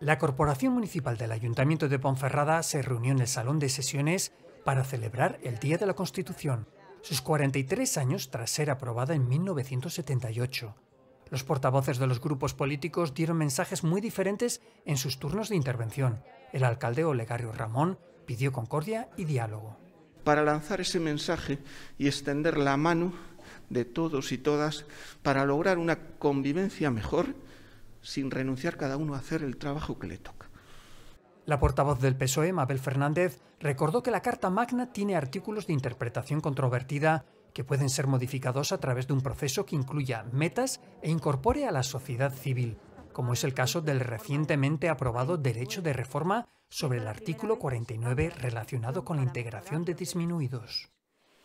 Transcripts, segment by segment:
La Corporación Municipal del Ayuntamiento de Ponferrada se reunió en el Salón de Sesiones para celebrar el Día de la Constitución, sus 43 años tras ser aprobada en 1978. Los portavoces de los grupos políticos dieron mensajes muy diferentes en sus turnos de intervención. El alcalde Olegario Ramón pidió concordia y diálogo. Para lanzar ese mensaje y extender la mano de todos y todas para lograr una convivencia mejor sin renunciar cada uno a hacer el trabajo que le toca. La portavoz del PSOE, Mabel Fernández, recordó que la Carta Magna tiene artículos de interpretación controvertida que pueden ser modificados a través de un proceso que incluya metas e incorpore a la sociedad civil, como es el caso del recientemente aprobado derecho de reforma sobre el artículo 49 relacionado con la integración de disminuidos.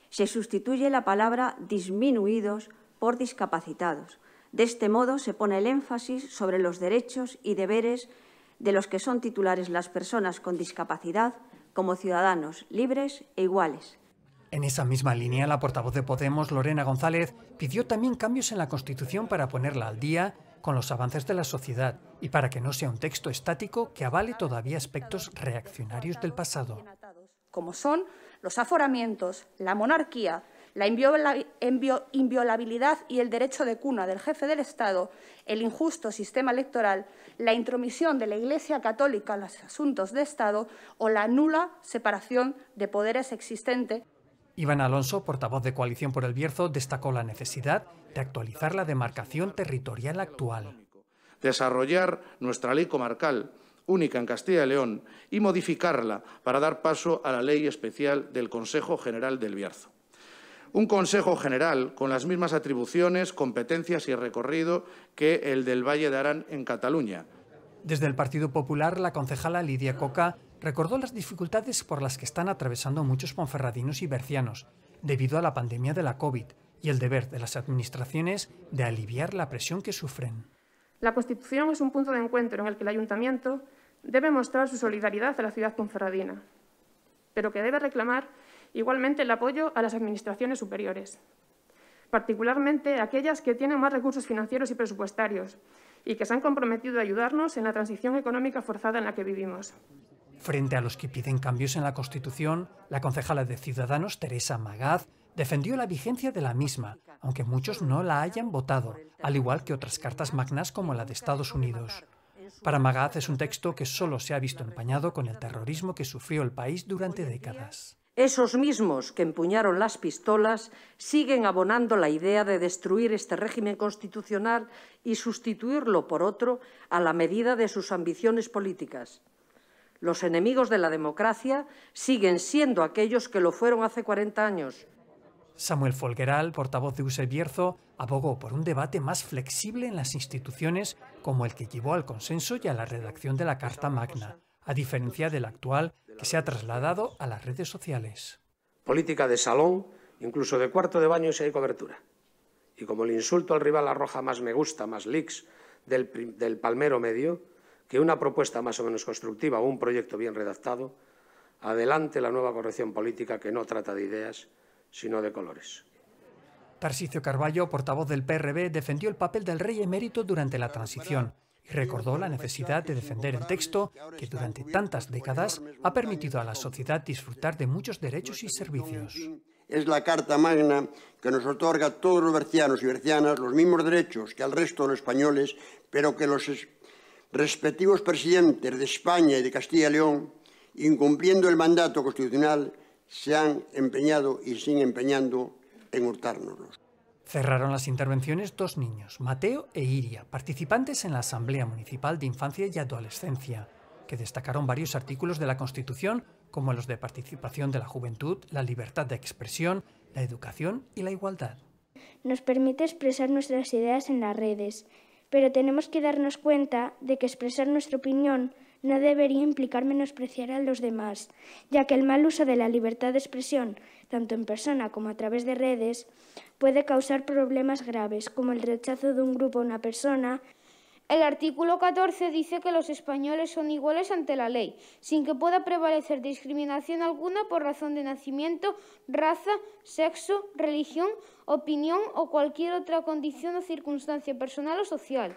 Se sustituye la palabra disminuidos por discapacitados de este modo se pone el énfasis sobre los derechos y deberes de los que son titulares las personas con discapacidad como ciudadanos libres e iguales. En esa misma línea, la portavoz de Podemos, Lorena González, pidió también cambios en la Constitución para ponerla al día con los avances de la sociedad y para que no sea un texto estático que avale todavía aspectos reaccionarios del pasado. Como son los aforamientos, la monarquía, la inviolabilidad y el derecho de cuna del jefe del Estado, el injusto sistema electoral, la intromisión de la Iglesia Católica en los asuntos de Estado o la nula separación de poderes existente. Iván Alonso, portavoz de Coalición por el Bierzo, destacó la necesidad de actualizar la demarcación territorial actual. Desarrollar nuestra ley comarcal, única en Castilla y León, y modificarla para dar paso a la ley especial del Consejo General del Bierzo un Consejo General con las mismas atribuciones, competencias y recorrido que el del Valle de Arán en Cataluña. Desde el Partido Popular, la concejala Lidia Coca recordó las dificultades por las que están atravesando muchos ponferradinos y bercianos debido a la pandemia de la COVID y el deber de las administraciones de aliviar la presión que sufren. La Constitución es un punto de encuentro en el que el Ayuntamiento debe mostrar su solidaridad a la ciudad ponferradina, pero que debe reclamar Igualmente, el apoyo a las administraciones superiores, particularmente aquellas que tienen más recursos financieros y presupuestarios y que se han comprometido a ayudarnos en la transición económica forzada en la que vivimos. Frente a los que piden cambios en la Constitución, la concejala de Ciudadanos, Teresa Magaz, defendió la vigencia de la misma, aunque muchos no la hayan votado, al igual que otras cartas magnas como la de Estados Unidos. Para Magaz es un texto que solo se ha visto empañado con el terrorismo que sufrió el país durante décadas. Esos mismos que empuñaron las pistolas siguen abonando la idea de destruir este régimen constitucional y sustituirlo por otro a la medida de sus ambiciones políticas. Los enemigos de la democracia siguen siendo aquellos que lo fueron hace 40 años. Samuel Folgueral, portavoz de USE Bierzo, abogó por un debate más flexible en las instituciones como el que llevó al consenso y a la redacción de la Carta Magna, a diferencia del actual que se ha trasladado a las redes sociales. Política de salón, incluso de cuarto de baño si hay cobertura. Y como el insulto al rival arroja más me gusta, más leaks del, del palmero medio, que una propuesta más o menos constructiva o un proyecto bien redactado, adelante la nueva corrección política que no trata de ideas, sino de colores. Tarsicio Carballo, portavoz del PRB, defendió el papel del rey emérito durante la transición. Recordó la necesidad de defender el texto que durante tantas décadas ha permitido a la sociedad disfrutar de muchos derechos y servicios. Es la Carta Magna que nos otorga a todos los bercianos y bercianas los mismos derechos que al resto de los españoles, pero que los respectivos presidentes de España y de Castilla y León, incumpliendo el mandato constitucional, se han empeñado y siguen empeñando en hurtárnoslos. Cerraron las intervenciones dos niños, Mateo e Iria, participantes en la Asamblea Municipal de Infancia y Adolescencia, que destacaron varios artículos de la Constitución, como los de participación de la juventud, la libertad de expresión, la educación y la igualdad. Nos permite expresar nuestras ideas en las redes, pero tenemos que darnos cuenta de que expresar nuestra opinión no debería implicar menospreciar a los demás, ya que el mal uso de la libertad de expresión, tanto en persona como a través de redes, puede causar problemas graves, como el rechazo de un grupo a una persona. El artículo 14 dice que los españoles son iguales ante la ley, sin que pueda prevalecer discriminación alguna por razón de nacimiento, raza, sexo, religión, opinión o cualquier otra condición o circunstancia personal o social.